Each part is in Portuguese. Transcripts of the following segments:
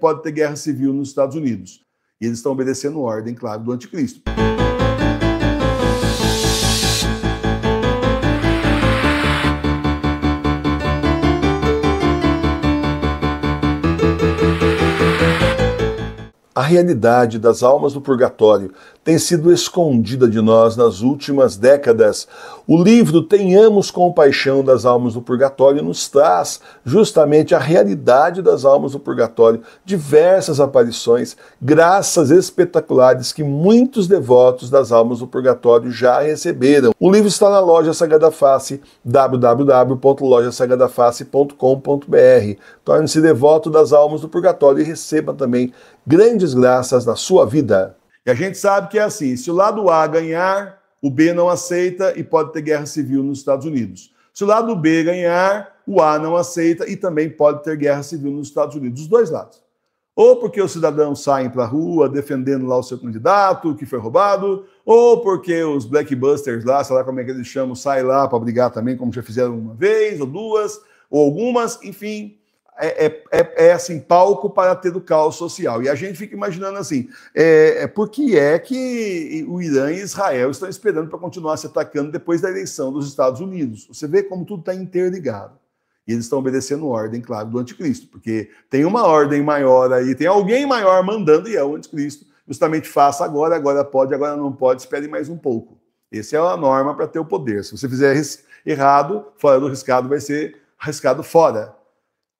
pode ter guerra civil nos Estados Unidos. E eles estão obedecendo ordem, claro, do anticristo. A realidade das almas do purgatório tem sido escondida de nós nas últimas décadas. O livro Tenhamos Compaixão das Almas do Purgatório nos traz justamente a realidade das almas do purgatório, diversas aparições, graças espetaculares que muitos devotos das almas do purgatório já receberam. O livro está na loja Sagrada Face, www.lojasagadaface.com.br. Torne-se devoto das almas do purgatório e receba também grandes graças na sua vida. E a gente sabe que é assim: se o lado A ganhar, o B não aceita e pode ter guerra civil nos Estados Unidos. Se o lado B ganhar, o A não aceita e também pode ter guerra civil nos Estados Unidos. Os dois lados. Ou porque os cidadãos saem para a rua defendendo lá o seu candidato que foi roubado, ou porque os blackbusters lá, sei lá como é que eles chamam, saem lá para brigar também, como já fizeram uma vez, ou duas, ou algumas, enfim. É, é, é, é, assim, palco para ter o caos social. E a gente fica imaginando assim, é, é por que é que o Irã e Israel estão esperando para continuar se atacando depois da eleição dos Estados Unidos? Você vê como tudo está interligado. E eles estão obedecendo ordem, claro, do anticristo, porque tem uma ordem maior aí, tem alguém maior mandando e é o anticristo. Justamente faça agora, agora pode, agora não pode, espere mais um pouco. Essa é a norma para ter o poder. Se você fizer errado, fora do riscado, vai ser arriscado fora.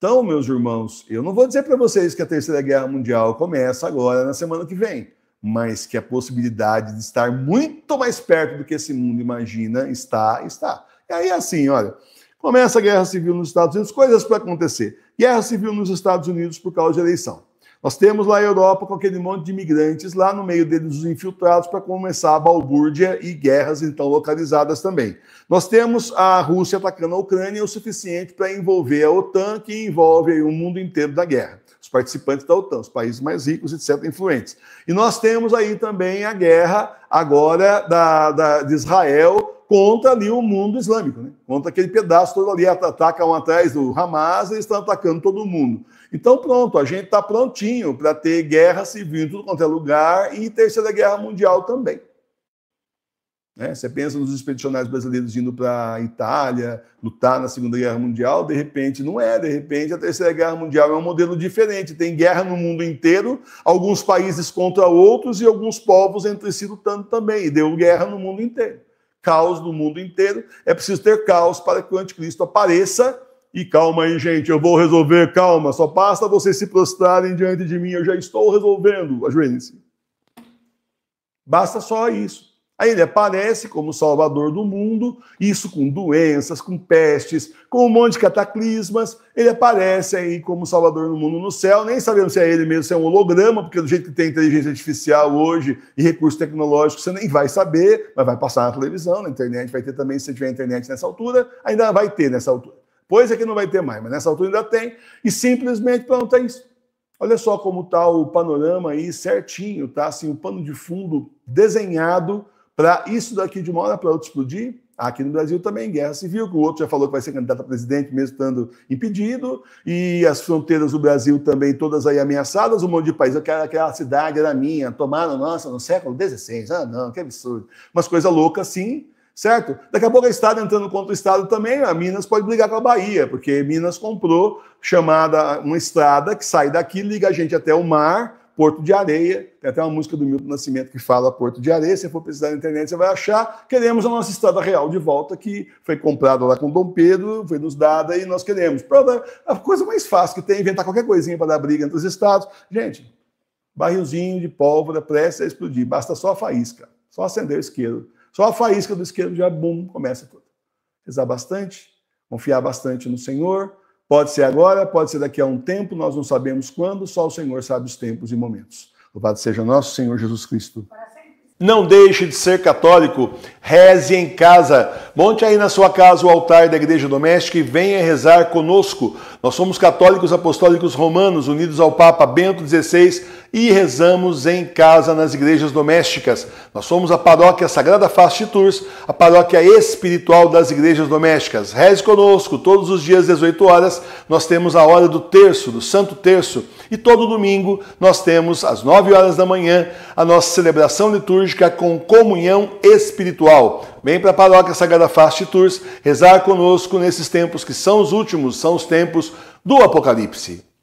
Então, meus irmãos, eu não vou dizer para vocês que a Terceira Guerra Mundial começa agora, na semana que vem, mas que a possibilidade de estar muito mais perto do que esse mundo imagina está, está. E aí, assim, olha, começa a guerra civil nos Estados Unidos, coisas para acontecer. Guerra civil nos Estados Unidos por causa de eleição. Nós temos lá a Europa com aquele monte de imigrantes, lá no meio deles os infiltrados, para começar a balbúrdia e guerras então localizadas também. Nós temos a Rússia atacando a Ucrânia o suficiente para envolver a OTAN, que envolve aí, o mundo inteiro da guerra. Os participantes da OTAN, os países mais ricos, etc., influentes. E nós temos aí também a guerra agora da, da de Israel contra ali o mundo islâmico, né? contra aquele pedaço todo ali, atacam atrás do Hamas, eles estão atacando todo mundo. Então pronto, a gente está prontinho para ter guerra civil em tudo quanto é lugar e terceira guerra mundial também. Né? Você pensa nos expedicionários brasileiros indo para a Itália lutar na Segunda Guerra Mundial, de repente não é, de repente a Terceira Guerra Mundial é um modelo diferente. Tem guerra no mundo inteiro, alguns países contra outros e alguns povos entre si lutando também, e deu guerra no mundo inteiro caos no mundo inteiro. É preciso ter caos para que o anticristo apareça. E calma aí, gente, eu vou resolver, calma, só basta vocês se prostrarem diante de mim, eu já estou resolvendo. Ajoelhem-se. Basta só isso. Aí ele aparece como salvador do mundo, isso com doenças, com pestes, com um monte de cataclismas. Ele aparece aí como salvador do mundo no céu. Nem sabemos se é ele mesmo, se é um holograma, porque do jeito que tem inteligência artificial hoje e recursos tecnológicos, você nem vai saber, mas vai passar na televisão, na internet, vai ter também, se tiver internet nessa altura, ainda vai ter nessa altura. Pois é que não vai ter mais, mas nessa altura ainda tem. E simplesmente pronto, é isso. Olha só como está o panorama aí certinho, tá? Assim, o pano de fundo desenhado para isso daqui de uma hora para outra explodir? Aqui no Brasil também, guerra civil, que o outro já falou que vai ser candidato a presidente, mesmo estando impedido, e as fronteiras do Brasil também todas aí ameaçadas, um monte de país. Eu quero aquela cidade, era minha, tomaram, nossa, no século XVI. Ah, não, que absurdo. Umas coisas loucas, sim, certo? Daqui a pouco o é Estado entrando contra o Estado também, a Minas pode brigar com a Bahia, porque Minas comprou chamada uma estrada que sai daqui, liga a gente até o mar, Porto de Areia. Tem até uma música do Milton Nascimento que fala Porto de Areia. Se você for precisar na internet, você vai achar. Queremos a nossa estrada real de volta, que foi comprada lá com Dom Pedro, foi nos dada e nós queremos. A coisa mais fácil que tem é inventar qualquer coisinha para dar briga entre os estados. Gente, barrilzinho de pólvora prestes a explodir. Basta só a faísca, só acender o isqueiro. Só a faísca do isqueiro já, bum, começa tudo. Rezar bastante, confiar bastante no Senhor, Pode ser agora, pode ser daqui a um tempo, nós não sabemos quando, só o Senhor sabe os tempos e momentos. Louvado seja nosso Senhor Jesus Cristo. Não deixe de ser católico Reze em casa. Monte aí na sua casa o altar da Igreja Doméstica e venha rezar conosco. Nós somos católicos apostólicos romanos, unidos ao Papa Bento XVI e rezamos em casa nas igrejas domésticas. Nós somos a paróquia Sagrada Face de Tours, a paróquia espiritual das igrejas domésticas. Reze conosco todos os dias, 18 horas, nós temos a hora do terço, do Santo Terço, e todo domingo nós temos às 9 horas da manhã a nossa celebração litúrgica com comunhão espiritual virtual. Vem para a Paróquia Sagrada Fast Tours rezar conosco nesses tempos que são os últimos, são os tempos do Apocalipse.